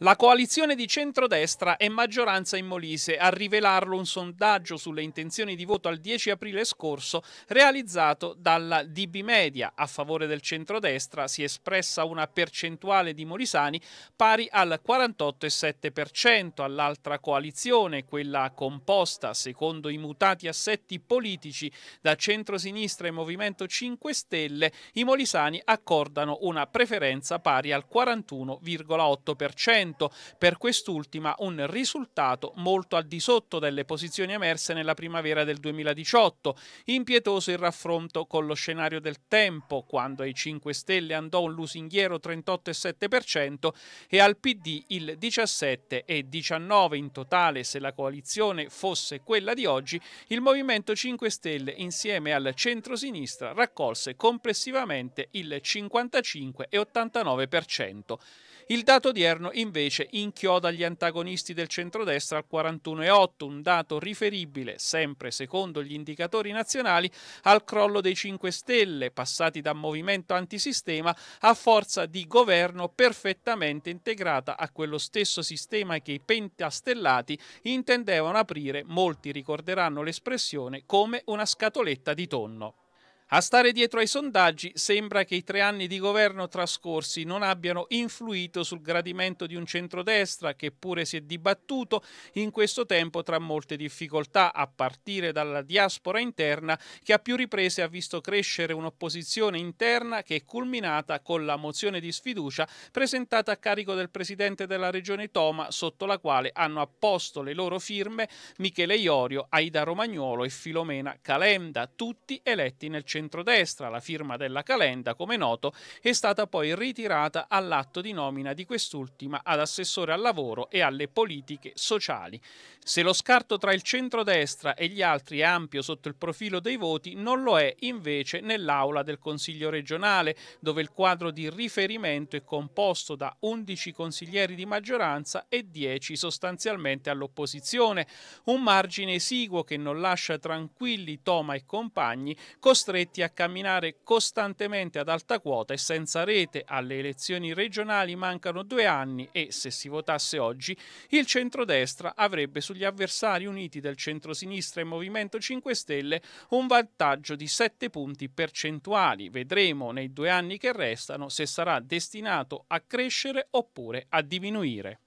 La coalizione di centrodestra è maggioranza in Molise, a rivelarlo un sondaggio sulle intenzioni di voto al 10 aprile scorso realizzato dalla DB Media. A favore del centrodestra si è espressa una percentuale di molisani pari al 48,7%, all'altra coalizione, quella composta secondo i mutati assetti politici da centrosinistra e Movimento 5 Stelle, i molisani accordano una preferenza pari al 41,8%. 2%, per quest'ultima un risultato molto al di sotto delle posizioni emerse nella primavera del 2018. Impietoso il raffronto con lo scenario del tempo, quando ai 5 Stelle andò un lusinghiero 38,7% e al PD il 17,19% in totale se la coalizione fosse quella di oggi, il Movimento 5 Stelle insieme al centrosinistra raccolse complessivamente il 55,89%. Il dato odierno invece inchioda gli antagonisti del centrodestra al 41,8, un dato riferibile, sempre secondo gli indicatori nazionali, al crollo dei 5 Stelle, passati da movimento antisistema a forza di governo perfettamente integrata a quello stesso sistema che i pentastellati intendevano aprire, molti ricorderanno l'espressione, come una scatoletta di tonno. A stare dietro ai sondaggi sembra che i tre anni di governo trascorsi non abbiano influito sul gradimento di un centrodestra che pure si è dibattuto in questo tempo tra molte difficoltà, a partire dalla diaspora interna che a più riprese ha visto crescere un'opposizione interna che è culminata con la mozione di sfiducia presentata a carico del presidente della regione Toma, sotto la quale hanno apposto le loro firme Michele Iorio, Aida Romagnuolo e Filomena Calenda, tutti eletti nel centrodestra centrodestra, la firma della Calenda, come noto, è stata poi ritirata all'atto di nomina di quest'ultima ad assessore al lavoro e alle politiche sociali. Se lo scarto tra il centrodestra e gli altri è ampio sotto il profilo dei voti, non lo è invece nell'aula del Consiglio regionale, dove il quadro di riferimento è composto da 11 consiglieri di maggioranza e 10 sostanzialmente all'opposizione, un margine esiguo che non lascia tranquilli Toma e compagni costretti costretti a camminare costantemente ad alta quota e senza rete. Alle elezioni regionali mancano due anni e, se si votasse oggi, il centrodestra avrebbe sugli avversari uniti del centrosinistra e Movimento 5 Stelle un vantaggio di 7 punti percentuali. Vedremo nei due anni che restano se sarà destinato a crescere oppure a diminuire.